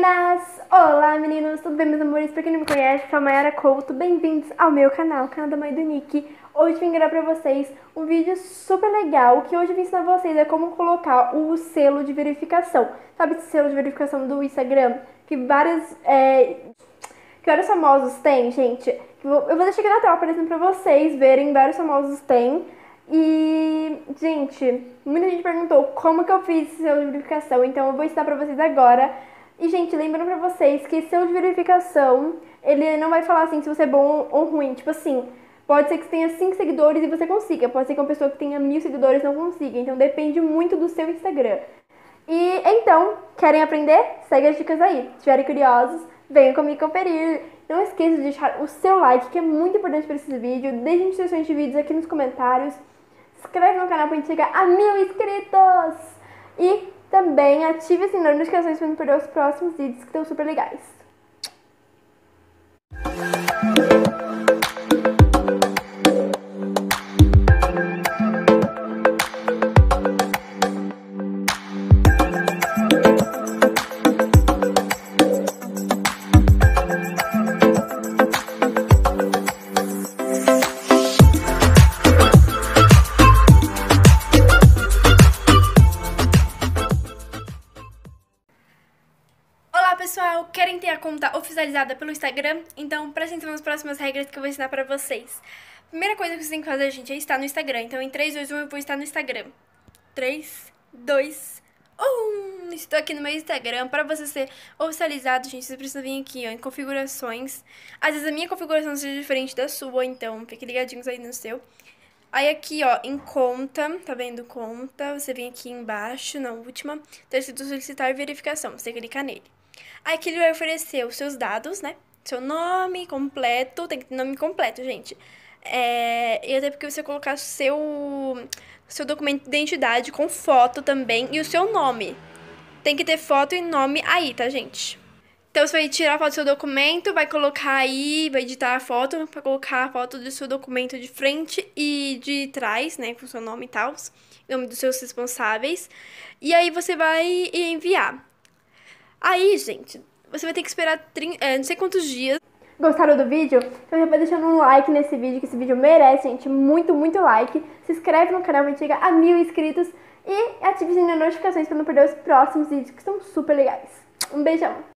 meninas! Olá, meninos! Tudo bem, meus amores? Pra quem não me conhece, sou a Mayara Couto. Bem-vindos ao meu canal, canal da Mãe do Nick. Hoje vim gravar pra vocês um vídeo super legal, que hoje eu vim ensinar vocês é como colocar o selo de verificação. Sabe esse selo de verificação do Instagram? Que vários É... Que vários famosos têm, gente? Eu vou deixar aqui na tela aparecendo pra vocês verem, vários famosos têm. E, gente, muita gente perguntou como que eu fiz esse selo de verificação, então eu vou ensinar pra vocês agora e, gente, lembrando pra vocês que seu de verificação, ele não vai falar assim se você é bom ou ruim. Tipo assim, pode ser que você tenha 5 seguidores e você consiga. Pode ser que uma pessoa que tenha mil seguidores não consiga. Então depende muito do seu Instagram. E então, querem aprender? Segue as dicas aí. Se estiverem curiosos, venham comigo conferir. Não esqueça de deixar o seu like, que é muito importante para esse vídeo. Deixem sugestões de vídeos aqui nos comentários. Se inscreve no canal para a gente chegar a mil inscritos. E também ative assim, o sininho notificações para não perder os próximos vídeos que estão super legais. canal então, querem ter a conta oficializada pelo Instagram, então prestem atenção nas próximas regras que eu vou ensinar pra vocês. Primeira coisa que vocês têm que fazer, gente, é estar no Instagram. Então em 3, 2, 1 eu vou estar no Instagram. 3, 2, 1. Estou aqui no meu Instagram. Para você ser oficializado, gente, você precisa vir aqui ó, em configurações. Às vezes a minha configuração seja diferente da sua, então fique ligadinhos aí no seu. Aí aqui, ó, em conta, tá vendo conta? Você vem aqui embaixo, na última, tá solicitar verificação, você clica nele. Aí aqui ele vai oferecer os seus dados, né? Seu nome completo, tem que ter nome completo, gente. É, e até porque você colocar seu, seu documento de identidade com foto também e o seu nome. Tem que ter foto e nome aí, tá, gente? Então você vai tirar a foto do seu documento, vai colocar aí, vai editar a foto, vai colocar a foto do seu documento de frente e de trás, né, com seu nome e tal, nome dos seus responsáveis. E aí você vai enviar. Aí, gente, você vai ter que esperar é, não sei quantos dias. Gostaram do vídeo? Então já vai deixando um like nesse vídeo, que esse vídeo merece, gente, muito, muito like. Se inscreve no canal, me chega a mil inscritos e ative as notificações para não perder os próximos vídeos que são super legais. Um beijão!